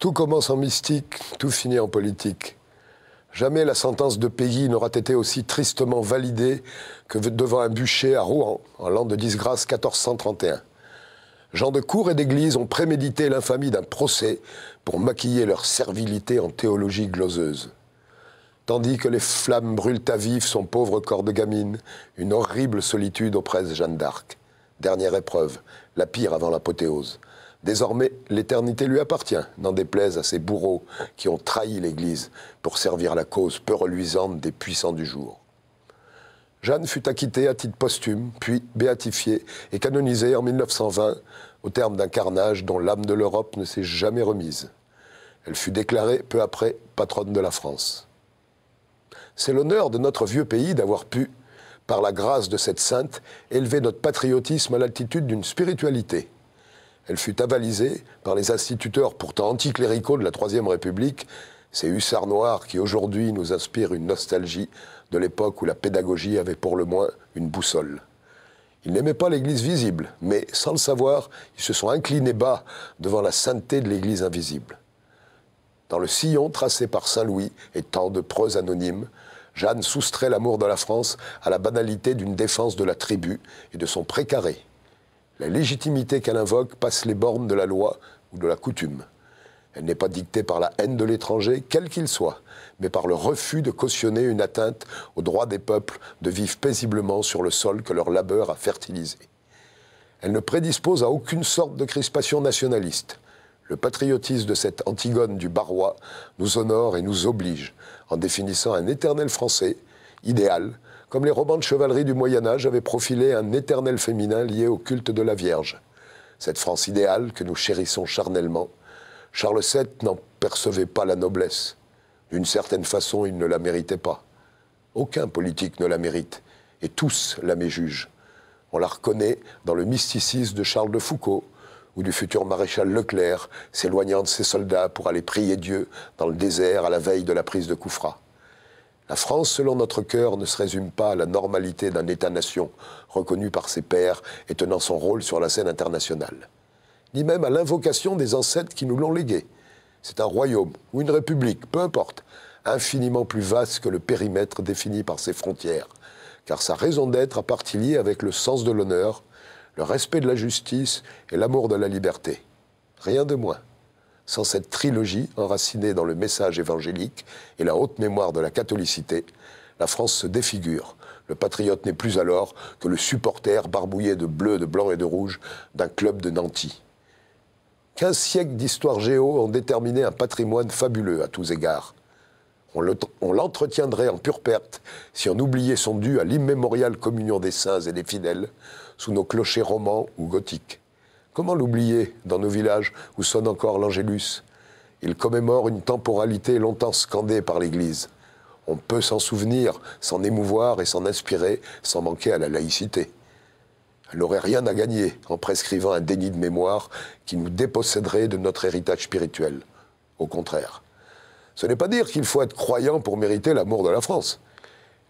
Tout commence en mystique, tout finit en politique. Jamais la sentence de pays n'aura été aussi tristement validée que devant un bûcher à Rouen, en l'an de disgrâce 1431. Gens de cour et d'église ont prémédité l'infamie d'un procès pour maquiller leur servilité en théologie gloseuse. Tandis que les flammes brûlent à vif son pauvre corps de gamine, une horrible solitude oppresse Jeanne d'Arc. Dernière épreuve, la pire avant l'apothéose. Désormais, l'éternité lui appartient, n'en déplaise à ces bourreaux qui ont trahi l'Église pour servir la cause peu reluisante des puissants du jour. Jeanne fut acquittée à titre posthume, puis béatifiée et canonisée en 1920 au terme d'un carnage dont l'âme de l'Europe ne s'est jamais remise. Elle fut déclarée peu après patronne de la France. C'est l'honneur de notre vieux pays d'avoir pu, par la grâce de cette sainte, élever notre patriotisme à l'altitude d'une spiritualité elle fut avalisée par les instituteurs pourtant anticléricaux de la Troisième République, ces hussards noirs qui aujourd'hui nous inspirent une nostalgie de l'époque où la pédagogie avait pour le moins une boussole. Ils n'aimaient pas l'Église visible, mais sans le savoir, ils se sont inclinés bas devant la sainteté de l'Église invisible. Dans le sillon tracé par Saint Louis et tant de preuves anonymes, Jeanne soustrait l'amour de la France à la banalité d'une défense de la tribu et de son précaré la légitimité qu'elle invoque passe les bornes de la loi ou de la coutume. Elle n'est pas dictée par la haine de l'étranger, quel qu'il soit, mais par le refus de cautionner une atteinte au droit des peuples de vivre paisiblement sur le sol que leur labeur a fertilisé. Elle ne prédispose à aucune sorte de crispation nationaliste. Le patriotisme de cette Antigone du Barrois nous honore et nous oblige en définissant un éternel français, idéal, comme les romans de chevalerie du Moyen Âge avaient profilé un éternel féminin lié au culte de la Vierge. Cette France idéale que nous chérissons charnellement, Charles VII n'en percevait pas la noblesse. D'une certaine façon, il ne la méritait pas. Aucun politique ne la mérite, et tous la méjugent. On la reconnaît dans le mysticisme de Charles de Foucault, ou du futur maréchal Leclerc s'éloignant de ses soldats pour aller prier Dieu dans le désert à la veille de la prise de Koufra. La France, selon notre cœur, ne se résume pas à la normalité d'un État-nation reconnu par ses pairs et tenant son rôle sur la scène internationale, ni même à l'invocation des ancêtres qui nous l'ont légué. C'est un royaume ou une république, peu importe, infiniment plus vaste que le périmètre défini par ses frontières, car sa raison d'être a partie liée avec le sens de l'honneur, le respect de la justice et l'amour de la liberté. Rien de moins sans cette trilogie enracinée dans le message évangélique et la haute mémoire de la catholicité, la France se défigure. Le patriote n'est plus alors que le supporter barbouillé de bleu, de blanc et de rouge d'un club de nantis. Quinze siècles d'histoire géo ont déterminé un patrimoine fabuleux à tous égards. On l'entretiendrait en pure perte si on oubliait son dû à l'immémoriale communion des saints et des fidèles sous nos clochers romans ou gothiques. Comment l'oublier dans nos villages où sonne encore l'Angélus Il commémore une temporalité longtemps scandée par l'Église. On peut s'en souvenir, s'en émouvoir et s'en inspirer sans manquer à la laïcité. Elle n'aurait rien à gagner en prescrivant un déni de mémoire qui nous déposséderait de notre héritage spirituel. Au contraire. Ce n'est pas dire qu'il faut être croyant pour mériter l'amour de la France.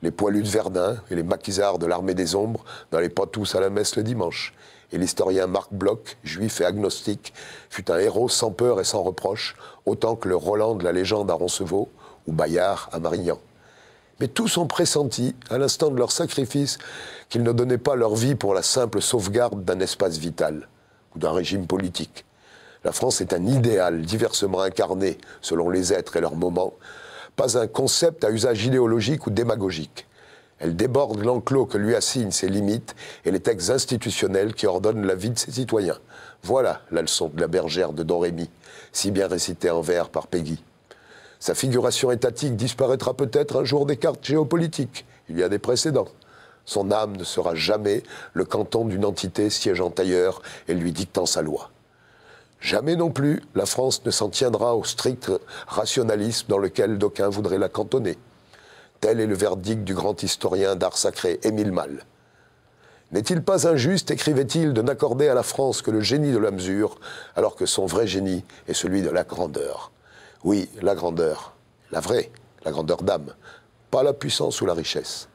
Les poilus de Verdun et les maquisards de l'armée des ombres n'allaient pas tous à la messe le dimanche. Et l'historien Marc Bloch, juif et agnostique, fut un héros sans peur et sans reproche, autant que le Roland de la légende à Roncevaux ou Bayard à Marignan. Mais tous ont pressenti, à l'instant de leur sacrifice, qu'ils ne donnaient pas leur vie pour la simple sauvegarde d'un espace vital ou d'un régime politique. La France est un idéal diversement incarné selon les êtres et leurs moments, pas un concept à usage idéologique ou démagogique. Elle déborde l'enclos que lui assignent ses limites et les textes institutionnels qui ordonnent la vie de ses citoyens. Voilà la leçon de la bergère de Dorémy, si bien récitée en vers par Peggy. Sa figuration étatique disparaîtra peut-être un jour des cartes géopolitiques. Il y a des précédents. Son âme ne sera jamais le canton d'une entité siégeant ailleurs et lui dictant sa loi. Jamais non plus la France ne s'en tiendra au strict rationalisme dans lequel d'aucuns voudraient la cantonner. Tel est le verdict du grand historien d'art sacré Émile Malle. N'est-il pas injuste, écrivait-il, de n'accorder à la France que le génie de la mesure, alors que son vrai génie est celui de la grandeur Oui, la grandeur, la vraie, la grandeur d'âme, pas la puissance ou la richesse.